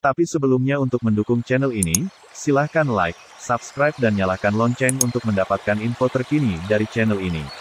Tapi sebelumnya untuk mendukung channel ini, silahkan like, subscribe dan nyalakan lonceng untuk mendapatkan info terkini dari channel ini.